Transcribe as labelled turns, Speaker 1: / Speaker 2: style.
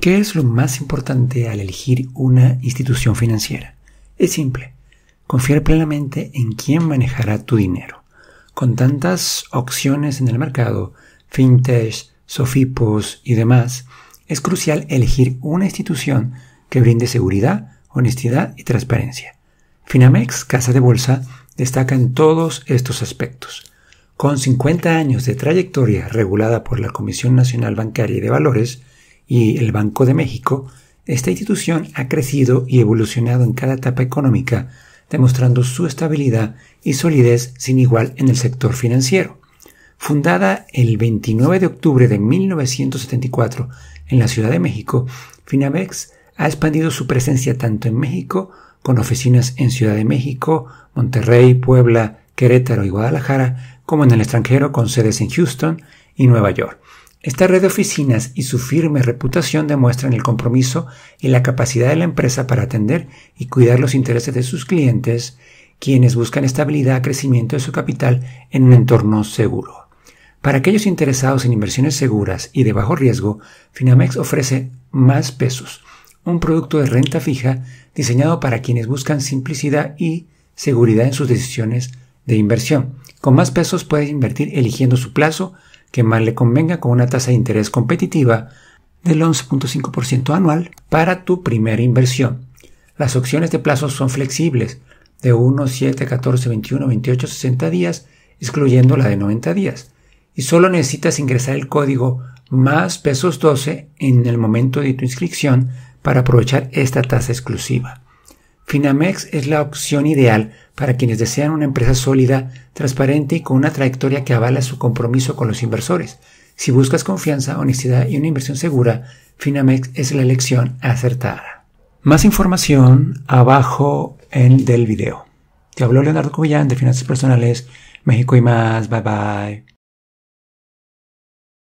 Speaker 1: ¿Qué es lo más importante al elegir una institución financiera? Es simple, confiar plenamente en quién manejará tu dinero. Con tantas opciones en el mercado, fintechs, sofipos y demás, es crucial elegir una institución que brinde seguridad, honestidad y transparencia. Finamex, Casa de Bolsa, destaca en todos estos aspectos. Con 50 años de trayectoria regulada por la Comisión Nacional Bancaria y de Valores, y el Banco de México, esta institución ha crecido y evolucionado en cada etapa económica, demostrando su estabilidad y solidez sin igual en el sector financiero. Fundada el 29 de octubre de 1974 en la Ciudad de México, Finabex ha expandido su presencia tanto en México con oficinas en Ciudad de México, Monterrey, Puebla, Querétaro y Guadalajara, como en el extranjero con sedes en Houston y Nueva York. Esta red de oficinas y su firme reputación demuestran el compromiso y la capacidad de la empresa para atender y cuidar los intereses de sus clientes, quienes buscan estabilidad, crecimiento de su capital en un entorno seguro. Para aquellos interesados en inversiones seguras y de bajo riesgo, Finamex ofrece Más Pesos, un producto de renta fija diseñado para quienes buscan simplicidad y seguridad en sus decisiones de inversión. Con Más Pesos puedes invertir eligiendo su plazo, que más le convenga con una tasa de interés competitiva del 11.5% anual para tu primera inversión. Las opciones de plazo son flexibles, de 1, 7, 14, 21, 28, 60 días, excluyendo la de 90 días. Y solo necesitas ingresar el código más pesos 12 en el momento de tu inscripción para aprovechar esta tasa exclusiva. Finamex es la opción ideal para quienes desean una empresa sólida, transparente y con una trayectoria que avala su compromiso con los inversores. Si buscas confianza, honestidad y una inversión segura, Finamex es la elección acertada. Más información abajo en del video. Te habló Leonardo Cubillán de Finanzas Personales, México y más. Bye bye.